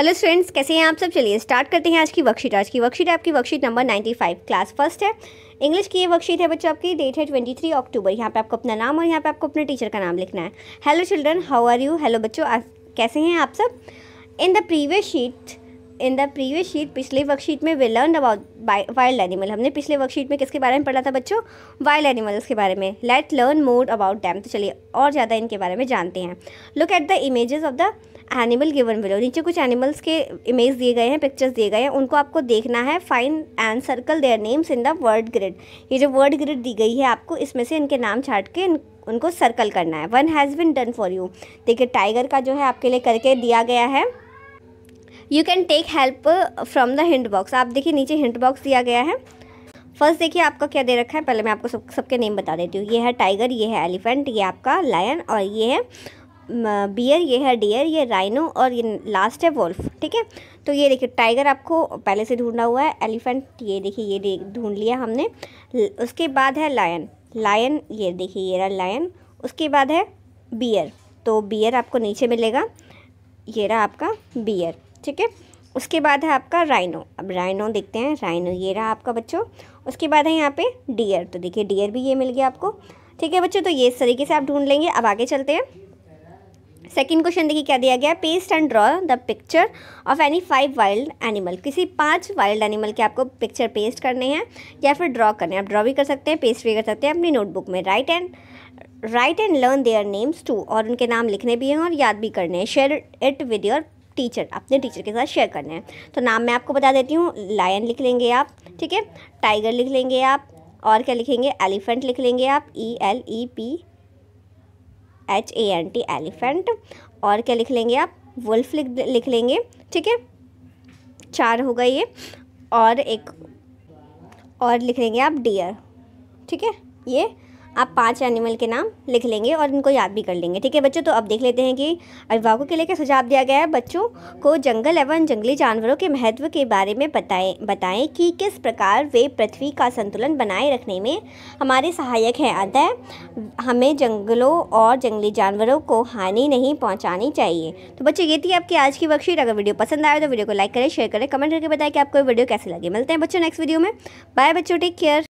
hello students कैसे हैं आप सब चलिए स्टार्ट करते हैं आज की वर्कशीट आज की वर्कशीट आपकी वर्कशीट नंबर 95 क्लास फर्स्ट है इंग्लिश की ये वर्कशीट है बच्चों आपकी डेट है 23 अक्टूबर यहाँ पे आपको अपना नाम और यहाँ पे आपको अपने टीचर का नाम लिखना है hello children how are you hello बच्चों कैसे हैं आप सब in the previous sheet in the previous sheet पिछले वर्कशीट में we learn about wild animal हमने पिछले वर्कशीट में किसके बारे में पढ़ा था बच्चों वाइल्ड एनिमल्स के बारे में let learn more about them तो चलिए और ज़्यादा इनके बारे में जानते हैं look at the images of the animal given below नीचे कुछ एनिमल्स के इमेज दिए गए हैं पिक्चर्स दिए गए हैं उनको आपको देखना है find and circle their names in the word grid ये जो वर्ड ग्रिड दी गई है आपको इसमें से इनके नाम छाट के इन उनको सर्कल करना है one has been done for you देखिए टाइगर का जो है आपके लिए करके दिया गया है you can take help from the hint box आप देखिए नीचे हिंट बॉक्स दिया गया है फर्स्ट देखिए आपका क्या दे रखा है पहले मैं आपको सब सबके नेम बता देती हूँ ये है टाइगर ये है एलिफेंट ये आपका लायन और ये है बियर ये है डियर ये राइनो और ये लास्ट है वोल्फ ठीक है तो ये देखिए टाइगर आपको पहले से ढूंढना हुआ है एलिफेंट ये देखिए ये ढूंढ लिया हमने उसके बाद है लायन लायन ये देखिए ये रहा लायन उसके बाद है बियर तो बियर आपको नीचे मिलेगा ये रहा आपका बियर ठीक है उसके बाद है आपका राइनो अब राइनो देखते हैं राइनो ये रहा आपका बच्चों उसके बाद है यहाँ पे डियर तो देखिए डियर भी ये मिल गया आपको ठीक है बच्चों तो ये इस तरीके से आप ढूंढ लेंगे अब आगे चलते हैं सेकेंड क्वेश्चन देखिए क्या दिया गया paste and draw the picture of any five wild animal किसी पांच वाइल्ड एनिमल के आपको पिक्चर पेस्ट करने हैं या फिर ड्रॉ करने हैं आप ड्रॉ भी कर सकते हैं पेस्ट भी कर सकते हैं अपनी नोटबुक में write and write and learn their names too और उनके नाम लिखने भी हैं और याद भी करने हैं share it with your teacher अपने टीचर के साथ शेयर करने हैं तो नाम मैं आपको बता देती हूँ लायन लिख लेंगे आप ठीक है टाइगर लिख लेंगे आप और क्या लिखेंगे एलिफेंट लिख लेंगे आप E L E P H A N T elephant और क्या लिख लेंगे आप वुल्फ लिख लिख लेंगे ठीक है चार होगा ये और एक और लिख लेंगे आप डियर ठीक है ये आप पाँच एनिमल के नाम लिख लेंगे और इनको याद भी कर लेंगे ठीक है बच्चों तो अब देख लेते हैं कि अभिभावकों के लिए क्या सुझाव दिया गया है बच्चों को जंगल एवं जंगली जानवरों के महत्व के बारे में बताएं बताएं कि किस प्रकार वे पृथ्वी का संतुलन बनाए रखने में हमारे सहायक हैं अतः हमें जंगलों और जंगली जानवरों को हानि नहीं पहुँचानी चाहिए तो बच्चों ये थी आपकी आज की वर्कशीट अगर वीडियो पसंद आए तो वीडियो को लाइक करें शेयर करें कमेंट करके बताएं कि आपको वीडियो कैसे लगे मिलते हैं बच्चों नेक्स्ट वीडियो में बाय बच्चों टेक केयर